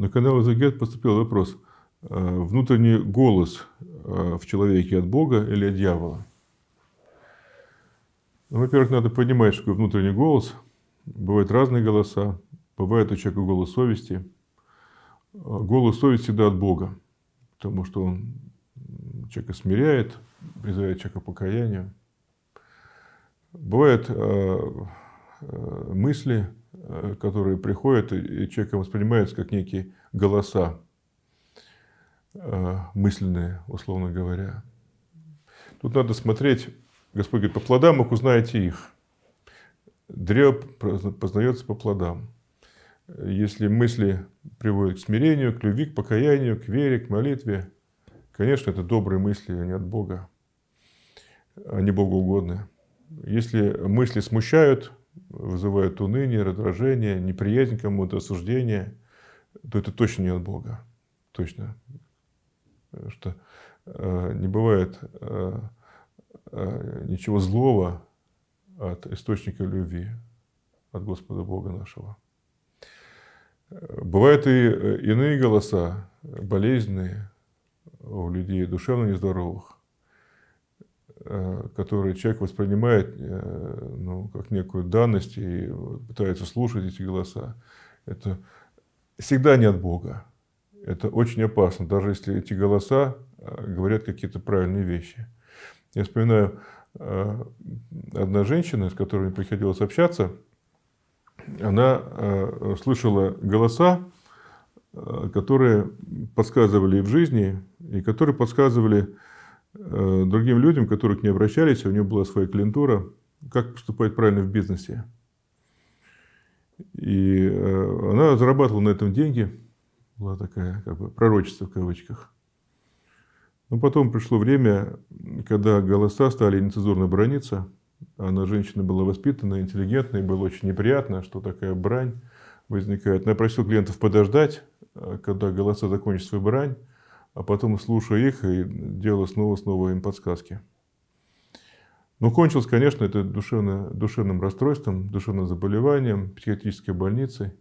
На канал Изагет поступил вопрос, э, внутренний голос э, в человеке от Бога или от дьявола? Ну, во-первых, надо понимать, что внутренний голос, бывают разные голоса, бывает у человека голос совести. Э, голос совести всегда от Бога, потому что он человека смиряет, призывает человека покаяния. покаянию. Бывают э, э, мысли, Э, которые приходят, и человек воспринимается как некие голоса э, мысленные, условно говоря. Тут надо смотреть, Господь говорит, по плодам их узнаете их. Древо познается по плодам. Если мысли приводят к смирению, к любви, к покаянию, к вере, к молитве, конечно, это добрые мысли, они от Бога. Они Богу угодны. Если мысли смущают, вызывает уныние, раздражение, неприязнь кому-то, осуждение, то это точно не от Бога. Точно. Что э, не бывает э, э, ничего злого от источника любви, от Господа Бога нашего. Бывают и э, иные голоса, болезненные у людей душевно нездоровых. Э, которые человек воспринимает э, ну, как некую данность и э, пытается слушать эти голоса, это всегда не от Бога. Это очень опасно, даже если эти голоса говорят какие-то правильные вещи. Я вспоминаю, одна женщина, с которой мне приходилось общаться, она слышала голоса, которые подсказывали в жизни, и которые подсказывали Э, другим людям, которые к ней обращались, у нее была своя клиентура, как поступать правильно в бизнесе. И э, она зарабатывала на этом деньги, была такая как бы пророчество в кавычках. Но потом пришло время, когда голоса стали нецензурно браниться. Она женщина была воспитанная, интеллигентная, и было очень неприятно, что такая брань возникает. Она просила клиентов подождать, а когда голоса закончат свою брань, а потом слушая их и делая снова-снова им подсказки. Но ну, кончилось, конечно, это душевно, душевным расстройством, душевным заболеванием, психиатрической больницей.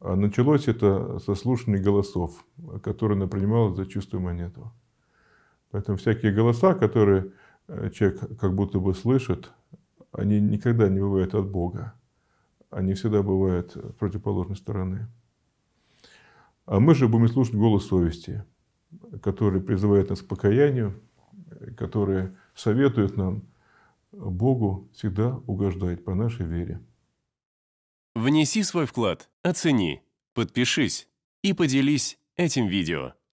А началось это со слушания голосов, которые она принимала за чистую монету. Поэтому всякие голоса, которые э, человек как будто бы слышит, они никогда не бывают от Бога. Они всегда бывают противоположной стороны. А мы же будем слушать голос совести, который призывает нас к покаянию, который советует нам Богу всегда угождать по нашей вере. Внеси свой вклад, оцени, подпишись и поделись этим видео.